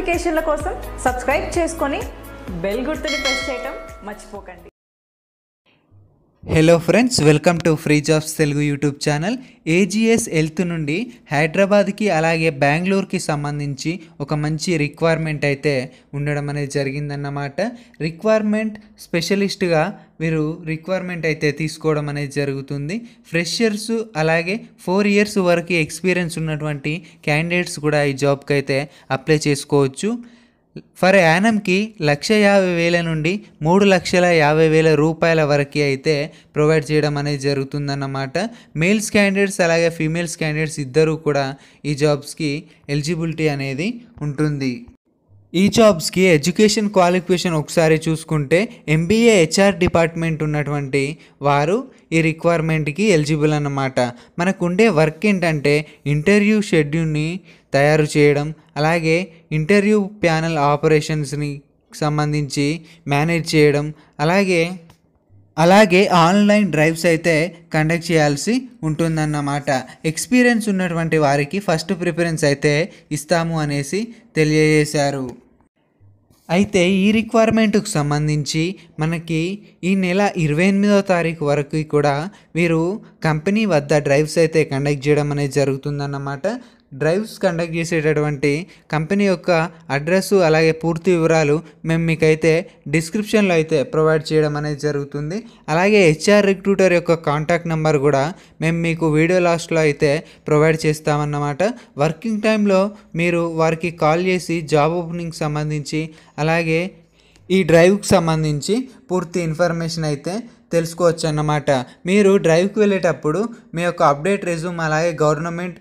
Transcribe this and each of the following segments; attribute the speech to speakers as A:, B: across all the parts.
A: నోటిఫికేషన్ల కోసం సబ్స్క్రైబ్ చేసుకొని బెల్ గుర్తుని ప్రెస్ చేయటం మర్చిపోకండి hello friends welcome to free jobs Telugu YouTube channel AGS health నుండి హైదరాబాద్కి అలాగే బెంగళూరుకి సంబంధించి ఒక మంచి రిక్వైర్మెంట్ అయితే ఉండడం అనేది జరిగిందన్నమాట రిక్వైర్మెంట్ స్పెషలిస్ట్గా మీరు రిక్వైర్మెంట్ అయితే తీసుకోవడం అనేది జరుగుతుంది ఫ్రెషర్స్ అలాగే ఫోర్ ఇయర్స్ వరకు ఎక్స్పీరియన్స్ ఉన్నటువంటి క్యాండిడేట్స్ కూడా ఈ జాబ్కి అయితే అప్లై చేసుకోవచ్చు ఫర్ యానంకి లక్ష యాభై వేల నుండి మూడు లక్షల యాభై వేల రూపాయల వరకు అయితే ప్రొవైడ్ చేయడం అనేది జరుగుతుందన్నమాట మేల్స్ క్యాండిడేట్స్ అలాగే ఫీమేల్స్ క్యాండిడేట్స్ ఇద్దరూ కూడా ఈ జాబ్స్కి ఎలిజిబిలిటీ అనేది ఉంటుంది ఈ జాబ్స్కి ఎడ్యుకేషన్ క్వాలిఫికేషన్ ఒకసారి చూసుకుంటే ఎంబీఏ హెచ్ఆర్ డిపార్ట్మెంట్ ఉన్నటువంటి వారు ఈ రిక్వైర్మెంట్కి ఎలిజిబుల్ అన్నమాట మనకు ఉండే వర్క్ ఏంటంటే ఇంటర్వ్యూ షెడ్యూల్ని తయారు చేయడం అలాగే ఇంటర్వ్యూ ప్యానల్ ఆపరేషన్స్ని సంబంధించి మేనేజ్ చేయడం అలాగే అలాగే ఆన్లైన్ డ్రైవ్స్ అయితే కండక్ట్ చేయాల్సి ఉంటుందన్నమాట ఎక్స్పీరియన్స్ ఉన్నటువంటి వారికి ఫస్ట్ ప్రిఫరెన్స్ అయితే ఇస్తాము అనేసి తెలియజేశారు అయితే ఈ రిక్వైర్మెంట్కు సంబంధించి మనకి ఈ నెల ఇరవై ఎనిమిదో తారీఖు వరకు కూడా వీరు కంపెనీ వద్ద డ్రైవ్స్ అయితే కండక్ట్ చేయడం అనేది జరుగుతుందన్నమాట డ్రైవ్స్ కండక్ట్ చేసేటటువంటి కంపెనీ యొక్క అడ్రస్ అలాగే పూర్తి వివరాలు మేము మీకైతే డిస్క్రిప్షన్లో అయితే ప్రొవైడ్ చేయడం అనేది జరుగుతుంది అలాగే హెచ్ఆర్ రిక్రూటర్ యొక్క కాంటాక్ట్ నెంబర్ కూడా మేము మీకు వీడియో లాస్ట్లో అయితే ప్రొవైడ్ చేస్తామన్నమాట వర్కింగ్ టైంలో మీరు వారికి కాల్ చేసి జాబ్ ఓపెనింగ్ సంబంధించి అలాగే ఈ డ్రైవ్కి సంబంధించి పూర్తి ఇన్ఫర్మేషన్ అయితే తెలుసుకోవచ్చు అన్నమాట మీరు డ్రైవ్కి వెళ్ళేటప్పుడు మీ యొక్క అప్డేట్ రెజ్యూమ్ అలాగే గవర్నమెంట్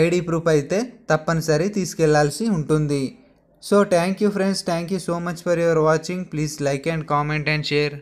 A: ఐడి ప్రూఫ్ అయితే తప్పనిసరి తీసుకెళ్లాల్సి ఉంటుంది so thank you friends thank you so much for your watching please like and comment and share